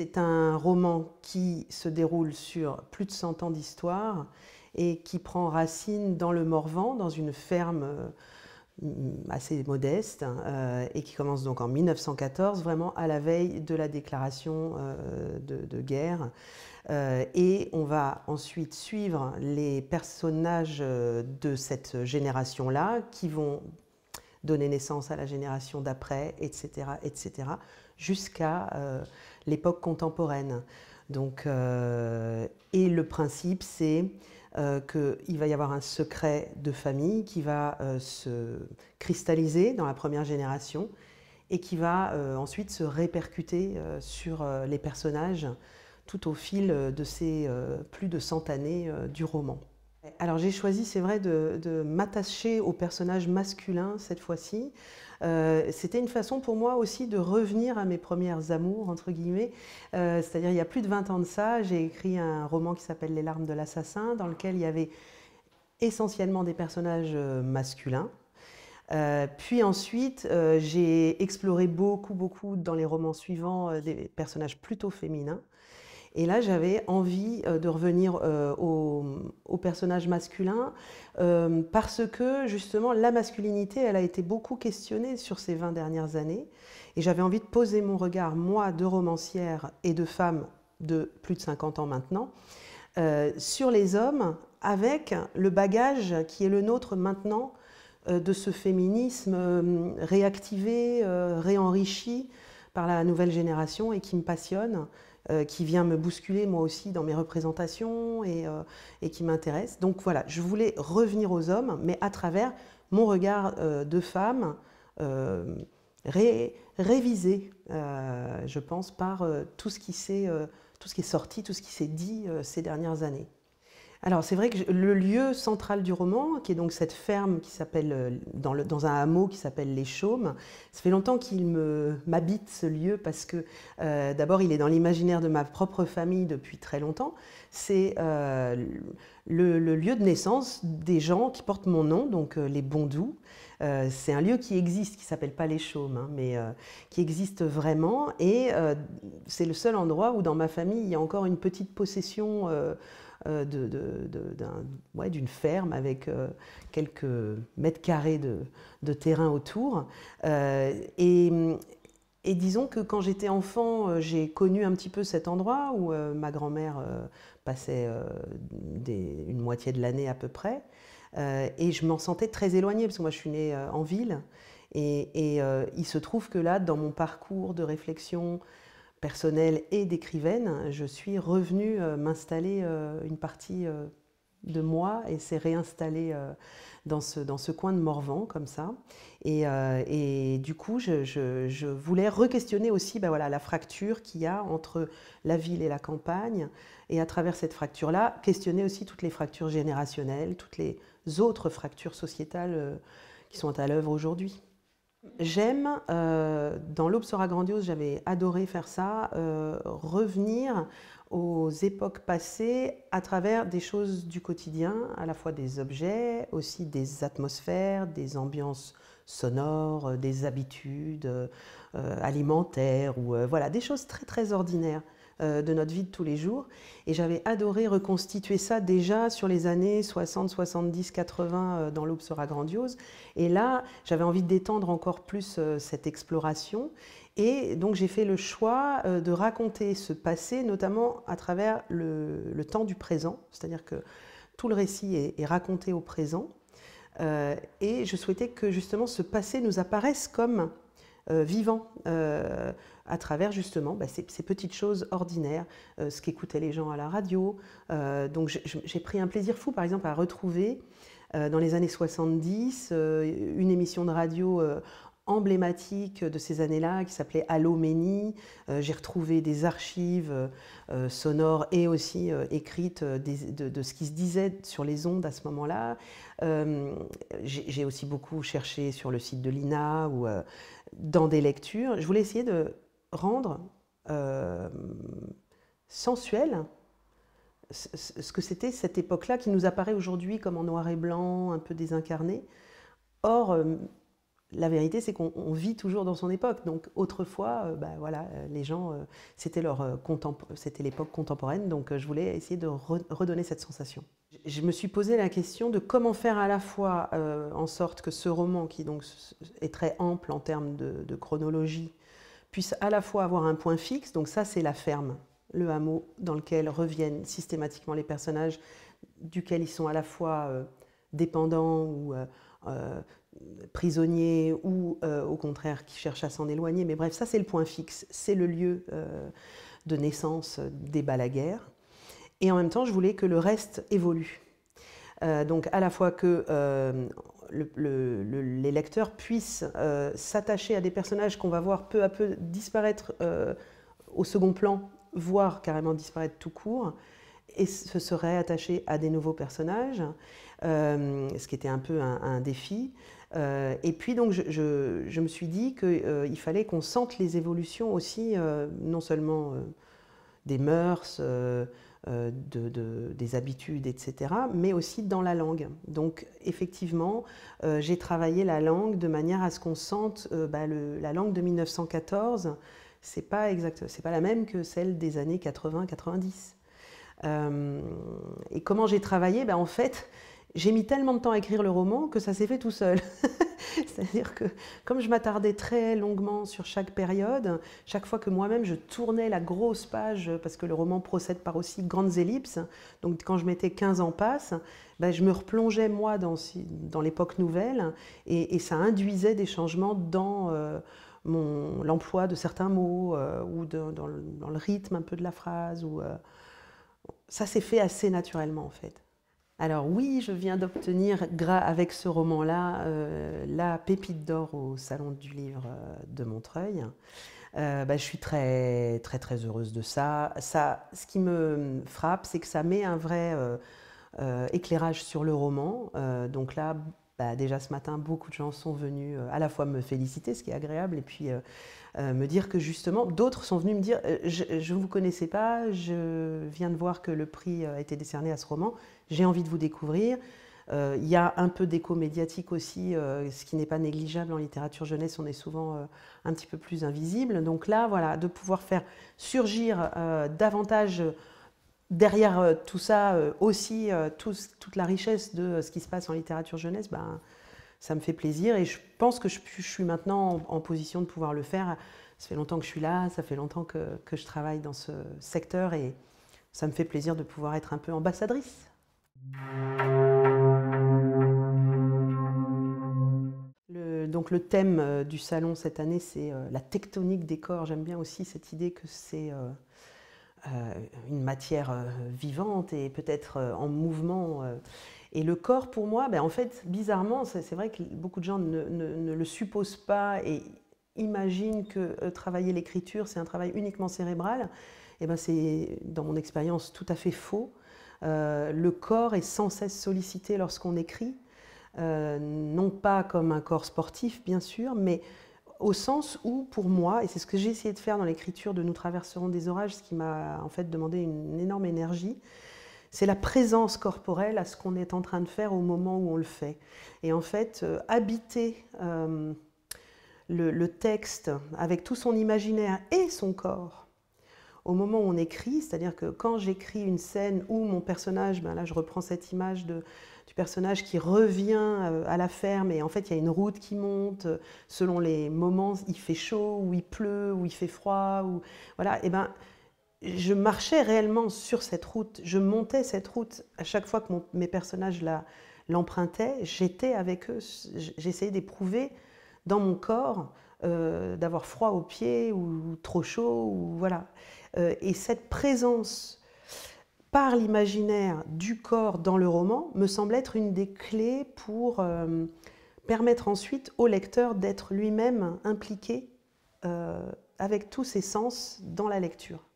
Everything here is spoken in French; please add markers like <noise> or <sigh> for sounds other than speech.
C'est un roman qui se déroule sur plus de 100 ans d'histoire et qui prend racine dans le Morvan, dans une ferme euh, assez modeste, euh, et qui commence donc en 1914, vraiment à la veille de la déclaration euh, de, guerre. et on va ensuite suivre les personnages de cette génération-là qui vont donner naissance à la génération d'après, etc., etc., jusqu'à euh, l'époque contemporaine. Donc, euh, et le principe, c'est euh, qu'il va y avoir un secret de famille qui va se cristalliser dans la première génération et qui va ensuite se répercuter sur les personnages tout au fil de ces plus de 100 années du roman. Alors j'ai choisi, c'est vrai, de, m'attacher au personnage masculin cette fois-ci, euh, c'était une façon pour moi aussi de revenir à mes premières amours, entre guillemets. Euh, c'est-à-dire, il y a plus de 20 ans de ça, j'ai écrit un roman qui s'appelle Les larmes de l'assassin, dans lequel il y avait essentiellement des personnages euh, masculins. puis ensuite, j'ai exploré beaucoup, beaucoup dans les romans suivants des personnages plutôt féminins. Et là, j'avais envie euh, de revenir euh, au, au, personnage masculin euh, parce que justement, la masculinité, elle a été beaucoup questionnée sur ces 20 dernières années. Et j'avais envie de poser mon regard, moi, de romancière et de femme de plus de 50 ans maintenant, sur les hommes avec le bagage qui est le nôtre maintenant de ce féminisme réactivé, réenrichi par la nouvelle génération et qui me passionne. Euh, qui vient me bousculer moi aussi dans mes représentations euh, et, qui m'intéresse. Donc voilà, je voulais revenir aux hommes, mais à travers mon regard euh, de femme. révisé, je pense, par tout, ce qui tout ce qui est sorti, tout ce qui s'est dit ces dernières années. Alors c'est vrai que le lieu central du roman, qui est donc cette ferme qui s'appelle euh, dans, un hameau qui s'appelle Les Chaumes, ça fait longtemps qu'il m'habite ce lieu parce que euh, d'abord il est dans l'imaginaire de ma propre famille depuis très longtemps. C'est euh, le, lieu de naissance des gens qui portent mon nom, donc les Bondoux. Euh, c'est un lieu qui existe, qui s'appelle pas les Chaumes, hein, mais euh, qui existe vraiment. Et euh, c'est le seul endroit où dans ma famille, il y a encore une petite possession d'une ferme avec quelques mètres carrés de, terrain autour. et, disons que quand j'étais enfant, j'ai connu un petit peu cet endroit où ma grand-mère passait une moitié de l'année à peu près. Euh, et je m'en sentais très éloignée, parce que moi je suis née euh, en ville. Et, euh, il se trouve que là, dans mon parcours de réflexion personnelle et d'écrivaine, je suis revenue m'installer une partie de moi et s'est réinstallé euh, dans, ce, dans ce coin de Morvan, comme ça. Et, euh, du coup, je, voulais re-questionner aussi ben voilà, la fracture qu'il y a entre la ville et la campagne. Et à travers cette fracture-là, questionner aussi toutes les fractures générationnelles, toutes les autres fractures sociétales euh, qui sont à l'œuvre aujourd'hui. J'aime, euh, dans sera Grandiose, j'avais adoré faire ça, euh, revenir aux époques passées à travers des choses du quotidien, à la fois des objets, aussi des atmosphères, des ambiances sonores, euh, des habitudes alimentaires, ou voilà, des choses très très ordinaires. Euh, de notre vie de tous les jours. Et j'avais adoré reconstituer ça déjà sur les années 60, 70, 80 dans L'Aube sera grandiose. Et là, j'avais envie d'étendre encore plus euh, cette exploration. Et donc j'ai fait le choix euh, de raconter ce passé, notamment à travers le, temps du présent, c'est-à-dire que tout le récit est, raconté au présent. et je souhaitais que justement ce passé nous apparaisse comme vivant à travers justement bah, ces, petites choses ordinaires, euh, ce qu'écoutaient les gens à la radio. Euh, donc j'ai pris un plaisir fou, par exemple, à retrouver euh, dans les années 70 une émission de radio emblématique de ces années-là qui s'appelait Allo J'ai retrouvé des archives sonores et aussi écrites de, de, ce qui se disait sur les ondes à ce moment-là. J'ai aussi beaucoup cherché sur le site de l'INA ou dans des lectures. Je voulais essayer de rendre euh, sensuel ce que c'était cette époque-là qui nous apparaît aujourd'hui comme en noir et blanc, un peu désincarné. Or, euh, la vérité, c'est qu'on vit toujours dans son époque. Donc, autrefois, euh, bah, voilà, les gens, c'était leur c'était l'époque contemporaine. Donc, je voulais essayer de redonner cette sensation. Je me suis posé la question de comment faire à la fois en sorte que ce roman, qui donc est très ample en termes de chronologie, puisse à la fois avoir un point fixe, donc ça c'est la ferme, le hameau dans lequel reviennent systématiquement les personnages, duquel ils sont à la fois euh, dépendants ou euh, euh, prisonniers ou au contraire qui cherchent à s'en éloigner. Mais bref, ça c'est le point fixe, c'est le lieu de naissance des balaguerres. Et en même temps, je voulais que le reste évolue. donc à la fois que les lecteurs puissent euh, s'attacher à des personnages qu'on va voir peu à peu disparaître euh, au second plan, voire carrément disparaître tout court, et se seraient attachés à des nouveaux personnages, euh, ce qui était un peu un, défi. et puis donc je, je me suis dit qu'il fallait qu'on sente les évolutions aussi, non seulement des mœurs, euh, des habitudes, etc., mais aussi dans la langue. Donc effectivement, euh, j'ai travaillé la langue de manière à ce qu'on sente euh, bah, la langue de 1914, c'est pas exact, c'est pas la même que celle des années 80-90. et comment j'ai travaillé bah, En fait, j'ai mis tellement de temps à écrire le roman que ça s'est fait tout seul. <laughs> <laughs> C'est-à-dire que comme je m'attardais très longuement sur chaque période, chaque fois que moi-même je tournais la grosse page, parce que le roman procède par aussi grandes ellipses, donc quand je mettais 15 ans passe, ben, je me replongeais moi dans, l'époque nouvelle et, ça induisait des changements dans... Euh, l'emploi de certains mots euh, ou dans, le, rythme un peu de la phrase. Ou, euh, ça s'est fait assez naturellement en fait. Alors oui, je viens d'obtenir avec ce roman-là euh, la pépite d'or au Salon du livre euh, de Montreuil. Euh, bah, je suis très très très heureuse de ça. ça ce qui me frappe, c'est que ça met un vrai éclairage sur le roman. donc là, bah, déjà ce matin, beaucoup de gens sont venus euh, à la fois me féliciter, ce qui est agréable, et puis euh, euh, me dire que justement, d'autres sont venus me dire Je ne vous connaissais pas, je viens de voir que le prix a été décerné à ce roman, j'ai envie de vous découvrir. Il y a un peu d'écho médiatique aussi, ce qui n'est pas négligeable en littérature jeunesse, on est souvent un petit peu plus invisible. Donc là, voilà, de pouvoir faire surgir davantage derrière euh, tout ça euh, aussi, euh, toute la richesse de ce qui se passe en littérature jeunesse, ben, ça me fait plaisir et je pense que je, suis maintenant en, position de pouvoir le faire. Ça fait longtemps que je suis là, ça fait longtemps que, je travaille dans ce secteur et ça me fait plaisir de pouvoir être un peu ambassadrice. Le, donc le thème du salon cette année, c'est la tectonique des corps. J'aime bien aussi cette idée que c'est... Euh, une matière euh, vivante et peut-être euh, en mouvement. Et le corps, pour moi, ben en fait, bizarrement, c'est vrai que beaucoup de gens ne, le supposent pas et imaginent que travailler l'écriture, c'est un travail uniquement cérébral. Et eh ben c'est, dans mon expérience, tout à fait faux. le corps est sans cesse sollicité lorsqu'on écrit, non pas comme un corps sportif, bien sûr, mais au sens où, pour moi, et c'est ce que j'ai essayé de faire dans l'écriture de Nous traverserons des orages, ce qui m'a en fait demandé une énorme énergie, c'est la présence corporelle à ce qu'on est en train de faire au moment où on le fait. Et en fait, euh, habiter euh, le, texte avec tout son imaginaire et son corps, au moment où on écrit, c'est-à-dire que quand j'écris une scène où mon personnage, ben là je reprends cette image de, du personnage qui revient euh, à la ferme et en fait il y a une route qui monte, euh, selon les moments, il fait chaud ou il pleut ou il fait froid, ou voilà, et ben je marchais réellement sur cette route, je montais cette route à chaque fois que mes personnages l'empruntaient, j'étais avec eux, j'essayais d'éprouver dans mon corps euh, d'avoir froid aux pieds ou trop chaud, ou voilà. Euh, et cette présence par l'imaginaire du corps dans le roman me semble être une des clés pour euh, permettre ensuite au lecteur d'être lui-même impliqué avec tous ses sens dans la lecture.